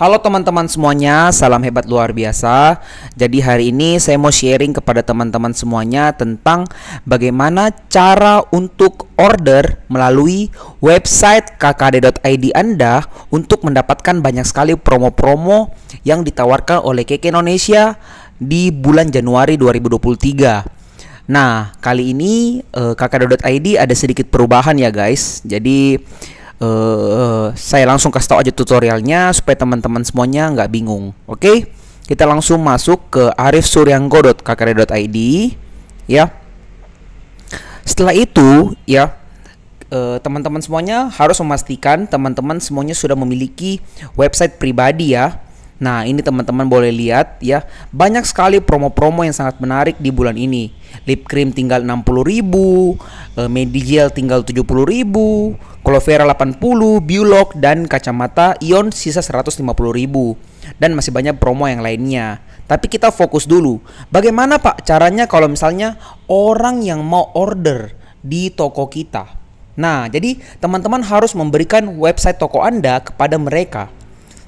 Halo teman-teman semuanya, salam hebat luar biasa. Jadi hari ini saya mau sharing kepada teman-teman semuanya tentang bagaimana cara untuk order melalui website kkd.id Anda untuk mendapatkan banyak sekali promo-promo yang ditawarkan oleh KK Indonesia di bulan Januari 2023. Nah, kali ini uh, kkd.id ada sedikit perubahan ya guys. Jadi uh, saya langsung kasih tau aja tutorialnya supaya teman-teman semuanya nggak bingung. Oke, okay? kita langsung masuk ke arif arifsuryango.kkd.id ya. Setelah itu ya eh, teman-teman uh, semuanya harus memastikan teman-teman semuanya sudah memiliki website pribadi ya. Nah, ini teman-teman boleh lihat ya, banyak sekali promo-promo yang sangat menarik di bulan ini lip cream tinggal 60000 ribu, eh, medigel tinggal 70000 ribu, Clove 80, Biolog dan kacamata Ion sisa 150000 dan masih banyak promo yang lainnya. Tapi kita fokus dulu. Bagaimana Pak caranya kalau misalnya orang yang mau order di toko kita? Nah, jadi teman-teman harus memberikan website toko Anda kepada mereka.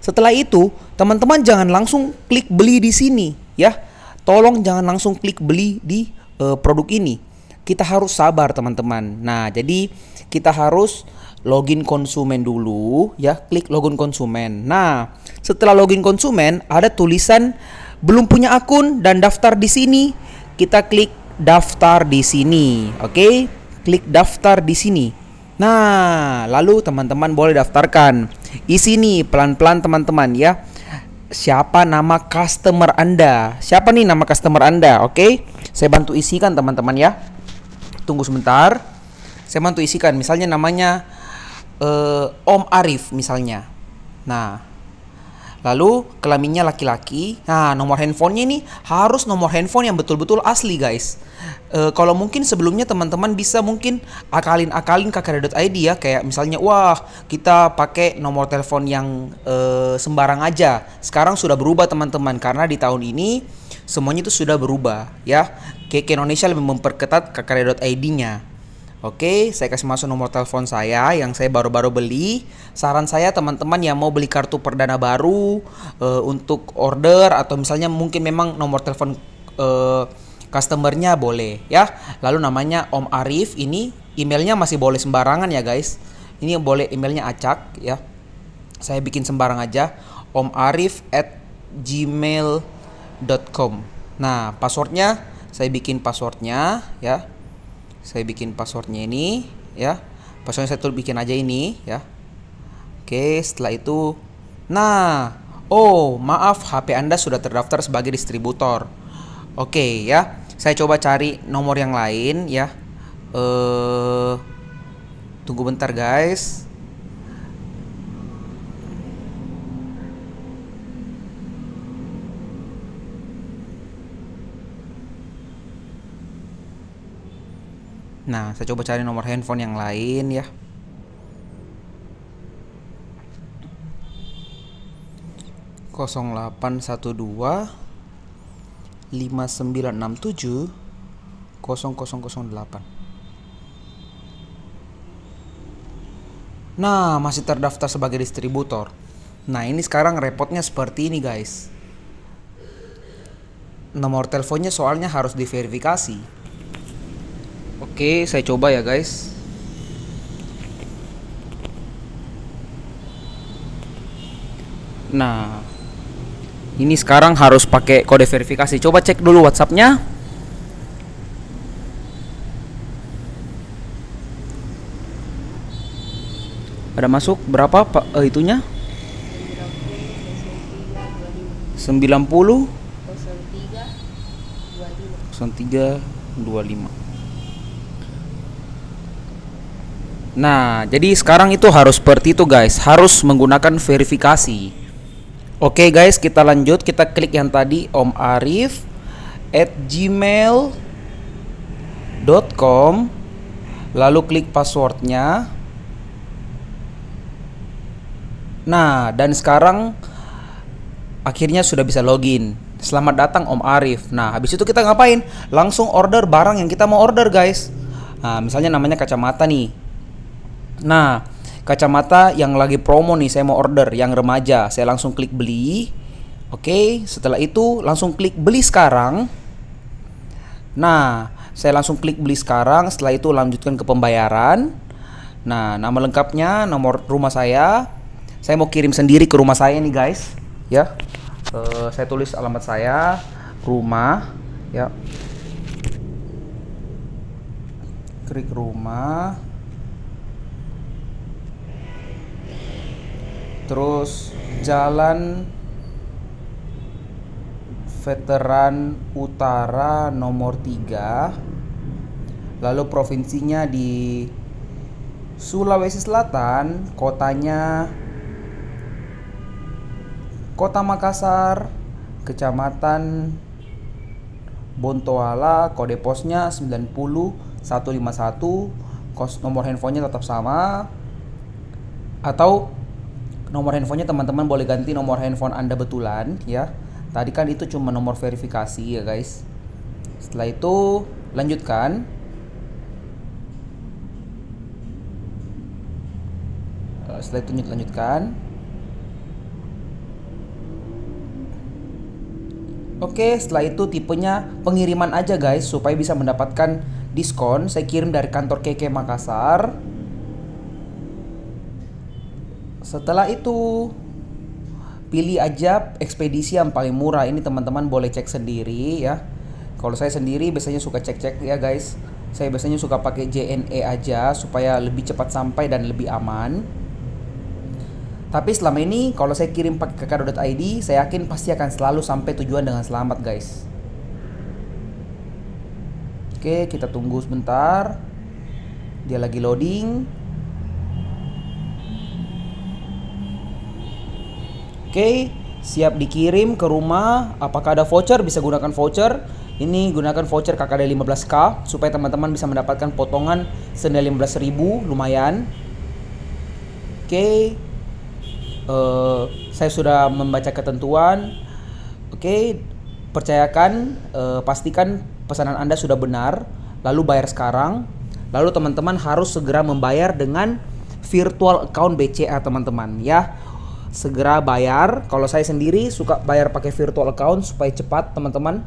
Setelah itu, teman-teman jangan langsung klik beli di sini ya. Tolong jangan langsung klik beli di uh, produk ini kita harus sabar teman-teman nah jadi kita harus login konsumen dulu ya klik login konsumen nah setelah login konsumen ada tulisan belum punya akun dan daftar di sini kita klik daftar di sini oke okay? klik daftar di sini nah lalu teman-teman boleh daftarkan isi nih pelan-pelan teman-teman ya siapa nama customer Anda. Siapa nih nama customer Anda, oke? Okay? Saya bantu isikan teman-teman ya. Tunggu sebentar. Saya bantu isikan misalnya namanya uh, Om Arif misalnya. Nah, Lalu kelaminnya laki-laki. Nah, nomor handphonenya ini harus nomor handphone yang betul-betul asli, guys. E, kalau mungkin sebelumnya teman-teman bisa mungkin akalin-akalin kakak.id ya, kayak misalnya wah, kita pakai nomor telepon yang e, sembarang aja. Sekarang sudah berubah, teman-teman, karena di tahun ini semuanya itu sudah berubah ya. KK Indonesia lebih memperketat kakak.id-nya. Oke, saya kasih masuk nomor telepon saya yang saya baru-baru beli. Saran saya teman-teman yang mau beli kartu perdana baru e, untuk order atau misalnya mungkin memang nomor telepon e, customernya boleh ya. Lalu namanya Om Arif ini emailnya masih boleh sembarangan ya guys. Ini boleh emailnya acak ya. Saya bikin sembarang aja Om Arif at gmail.com. Nah passwordnya saya bikin passwordnya ya saya bikin passwordnya ini ya passwordnya saya tuh bikin aja ini ya oke setelah itu nah oh maaf HP anda sudah terdaftar sebagai distributor oke ya saya coba cari nomor yang lain ya eh tunggu bentar guys Nah, saya coba cari nomor handphone yang lain ya. kosong delapan satu dua lima sembilan enam tujuh kosong delapan. Nah, masih terdaftar sebagai distributor. Nah, ini sekarang repotnya seperti ini, guys. Nomor teleponnya soalnya harus diverifikasi. Oke, saya coba ya, guys. Nah, ini sekarang harus pakai kode verifikasi. Coba cek dulu WhatsApp-nya. Ada masuk berapa Pak eh, itunya? 90 03 25. Nah, jadi sekarang itu harus seperti itu guys, harus menggunakan verifikasi. Oke guys, kita lanjut, kita klik yang tadi Om Arif at gmail.com lalu klik passwordnya. Nah, dan sekarang akhirnya sudah bisa login. Selamat datang Om Arif. Nah, habis itu kita ngapain? Langsung order barang yang kita mau order, guys. Nah, misalnya namanya kacamata nih Nah, kacamata yang lagi promo nih saya mau order yang remaja. Saya langsung klik beli. Oke, setelah itu langsung klik beli sekarang. Nah, saya langsung klik beli sekarang, setelah itu lanjutkan ke pembayaran. Nah, nama lengkapnya, nomor rumah saya. Saya mau kirim sendiri ke rumah saya nih, guys. Ya. Uh, saya tulis alamat saya, rumah, ya. Klik rumah terus jalan veteran utara nomor 3 lalu provinsinya di Sulawesi Selatan kotanya Kota Makassar kecamatan Bontoala kode posnya 90151 kos nomor handphonenya tetap sama atau nomor handphonenya teman-teman boleh ganti nomor handphone Anda betulan ya. Tadi kan itu cuma nomor verifikasi ya guys. Setelah itu lanjutkan. Eh, setelah itu lanjutkan. Oke, setelah itu tipenya pengiriman aja guys supaya bisa mendapatkan diskon. Saya kirim dari kantor KK Makassar. Setelah itu pilih aja ekspedisi yang paling murah. Ini teman-teman boleh cek sendiri ya. Kalau saya sendiri biasanya suka cek-cek ya guys. Saya biasanya suka pakai JNE aja supaya lebih cepat sampai dan lebih aman. Tapi selama ini kalau saya kirim pakai kakado.id, saya yakin pasti akan selalu sampai tujuan dengan selamat guys. Oke, kita tunggu sebentar. Dia lagi loading. Oke, siap dikirim ke rumah. Apakah ada voucher? Bisa gunakan voucher. Ini gunakan voucher KKD 15K supaya teman-teman bisa mendapatkan potongan senilai 15.000, lumayan. Oke. Uh, saya sudah membaca ketentuan. Oke, percayakan, uh, pastikan pesanan Anda sudah benar, lalu bayar sekarang. Lalu teman-teman harus segera membayar dengan virtual account BCA teman-teman ya segera bayar. Kalau saya sendiri suka bayar pakai virtual account supaya cepat, teman-teman.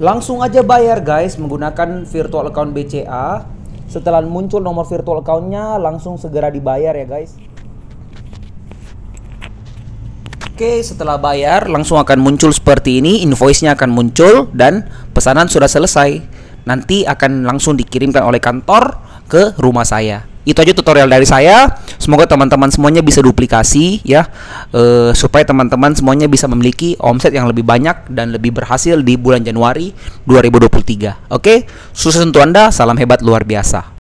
Langsung aja bayar guys menggunakan virtual account BCA. Setelah muncul nomor virtual accountnya, langsung segera dibayar ya guys. Oke, setelah bayar langsung akan muncul seperti ini, invoice-nya akan muncul dan pesanan sudah selesai. Nanti akan langsung dikirimkan oleh kantor ke rumah saya itu aja tutorial dari saya. Semoga teman-teman semuanya bisa duplikasi ya uh, supaya teman-teman semuanya bisa memiliki omset yang lebih banyak dan lebih berhasil di bulan Januari 2023. Oke, okay? sukses untuk Anda, salam hebat luar biasa.